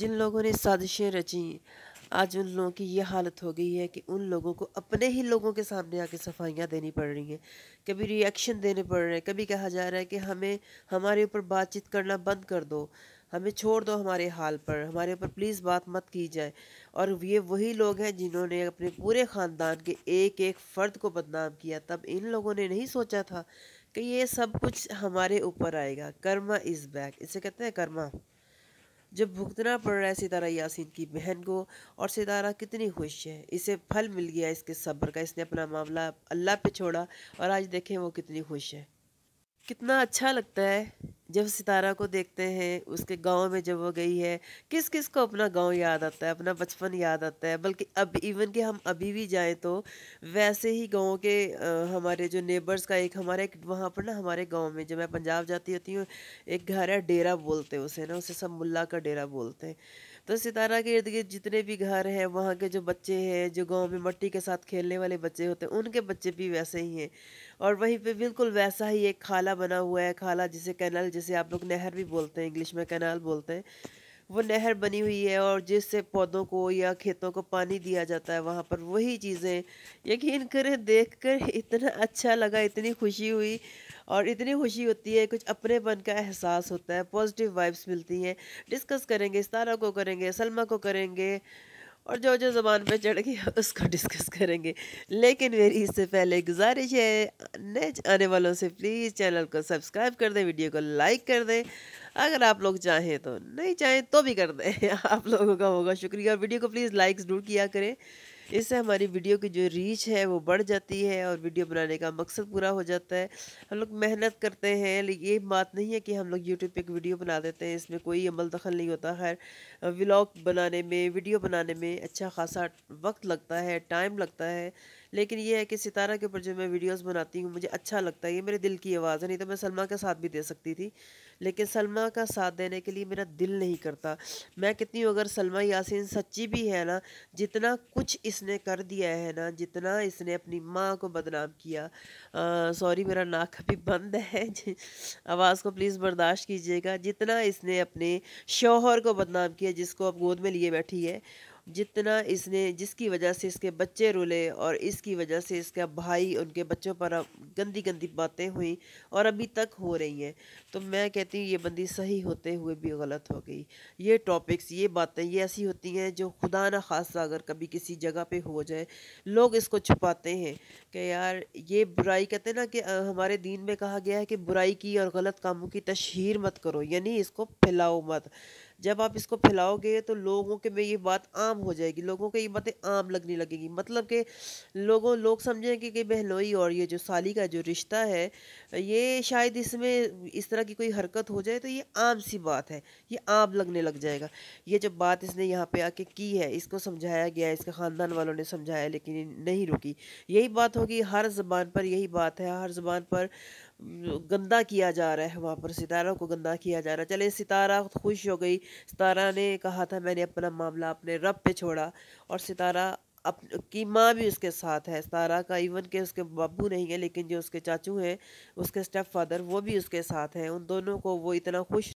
जिन लोगों ने साजिशें रची आज उन लोगों की यह हालत हो गई है कि उन लोगों को अपने ही लोगों के सामने आके सफाइयाँ देनी पड़ रही हैं कभी रिएक्शन देने पड़ रहे हैं कभी कहा जा रहा है कि हमें हमारे ऊपर बातचीत करना बंद कर दो हमें छोड़ दो हमारे हाल पर हमारे ऊपर प्लीज़ बात मत की जाए और ये वही लोग हैं जिन्होंने अपने पूरे ख़ानदान के एक एक फ़र्द को बदनाम किया तब इन लोगों ने नहीं सोचा था कि ये सब कुछ हमारे ऊपर आएगा कर्मा इज़ बैक इसे कहते हैं कर्मा जब भुगतना पड़ रहा है सितारा यासीन की बहन को और सितारा कितनी खुश है इसे फल मिल गया इसके सब्र का इसने अपना मामला अल्लाह पे छोड़ा और आज देखें वो कितनी खुश है कितना अच्छा लगता है जब सितारा को देखते हैं उसके गांव में जब वो गई है किस किस को अपना गांव याद आता है अपना बचपन याद आता है बल्कि अब इवन कि हम अभी भी जाएं तो वैसे ही गांव के आ, हमारे जो नेबर्स का एक हमारा एक वहाँ पर ना हमारे गांव में जब मैं पंजाब जाती होती हूँ एक घर है डेरा बोलते हैं उसे ना उसे सब मुल्ला का डेरा बोलते हैं तो सितारा के इर्द गिर्द जितने भी घर हैं वहाँ के जो बच्चे हैं जो गांव में मट्टी के साथ खेलने वाले बच्चे होते हैं उनके बच्चे भी वैसे ही हैं और वहीं पे बिल्कुल वैसा ही एक खाला बना हुआ है खाला जिसे कैनल जिसे आप लोग नहर भी बोलते हैं इंग्लिश में कैनाल बोलते हैं वो नहर बनी हुई है और जिससे पौधों को या खेतों को पानी दिया जाता है वहाँ पर वही चीज़ें यकीन करें देख कर इतना अच्छा लगा इतनी खुशी हुई और इतनी खुशी होती है कुछ अपनेपन का एहसास होता है पॉजिटिव वाइब्स मिलती हैं डिस्कस करेंगे इस तारा को करेंगे सलमा को करेंगे और जो जो ज़बान पर चढ़ गया उसको डिस्कस करेंगे लेकिन मेरी इससे पहले गुजारिश है नए आने वालों से प्लीज़ चैनल को सब्सक्राइब कर दें वीडियो को लाइक कर दें अगर आप लोग चाहें तो नहीं चाहें तो भी कर दें आप लोगों का होगा शुक्रिया और वीडियो को प्लीज़ लाइक ज़रूर किया करें इससे हमारी वीडियो की जो रीच है वो बढ़ जाती है और वीडियो बनाने का मकसद पूरा हो जाता है हम लोग मेहनत करते हैं लेकिन ये बात नहीं है कि हम लोग यूट्यूब पे एक वीडियो बना देते हैं इसमें कोई अमल दखल नहीं होता खैर व्लॉग बनाने में वीडियो बनाने में अच्छा खासा वक्त लगता है टाइम लगता है लेकिन ये है कि सितारा के ऊपर जो मैं वीडियोस बनाती हूँ मुझे अच्छा लगता है ये मेरे दिल की आवाज़ है नहीं तो मैं सलमा का साथ भी दे सकती थी लेकिन सलमा का साथ देने के लिए मेरा दिल नहीं करता मैं कितनी हूँ अगर सलमा यासिन सच्ची भी है ना जितना कुछ इसने कर दिया है ना जितना इसने अपनी माँ को बदनाम किया सॉरी मेरा नाक अभी बंद है आवाज़ को प्लीज़ बर्दाश्त कीजिएगा जितना इसने अपने शोहर को बदनाम किया जिसको अब गोद में लिए बैठी है जितना इसने जिसकी वजह से इसके बच्चे रुले और इसकी वजह से इसका भाई उनके बच्चों पर गंदी गंदी बातें हुई और अभी तक हो रही हैं तो मैं कहती हूँ ये बंदी सही होते हुए भी गलत हो गई ये टॉपिक्स ये बातें ये ऐसी होती हैं जो खुदा न खासा अगर कभी किसी जगह पे हो जाए लोग इसको छुपाते हैं कि यार ये बुराई कहते हैं ना कि हमारे दीन में कहा गया है कि बुराई की और गलत कामों की तशहर मत करो यानी इसको फैलाओ मत जब आप इसको फैलाओगे तो लोगों के में ये बात आम हो जाएगी लोगों के ये बातें आम लगने लगेगी मतलब कि लोगों लोग समझेंगे कि बहनोई और ये जो साली का जो रिश्ता है ये शायद इसमें इस तरह की कोई हरकत हो जाए तो ये आम सी बात है ये आम लगने लग जाएगा ये जो बात इसने यहाँ पे आके की है इसको समझाया गया इसके ख़ानदान वालों ने समझाया लेकिन नहीं रुकी यही बात होगी हर ज़बान पर यही बात है हर ज़बान पर गंदा किया जा रहा है वहाँ पर सितारा को गंदा किया जा रहा है चले सितारा खुश हो गई सितारा ने कहा था मैंने अपना मामला अपने रब पे छोड़ा और सितारा अप की माँ भी उसके साथ है सितारा का इवन के उसके बाबू नहीं है लेकिन जो उसके चाचू हैं उसके स्टेप फादर वो भी उसके साथ हैं उन दोनों को वो इतना खुश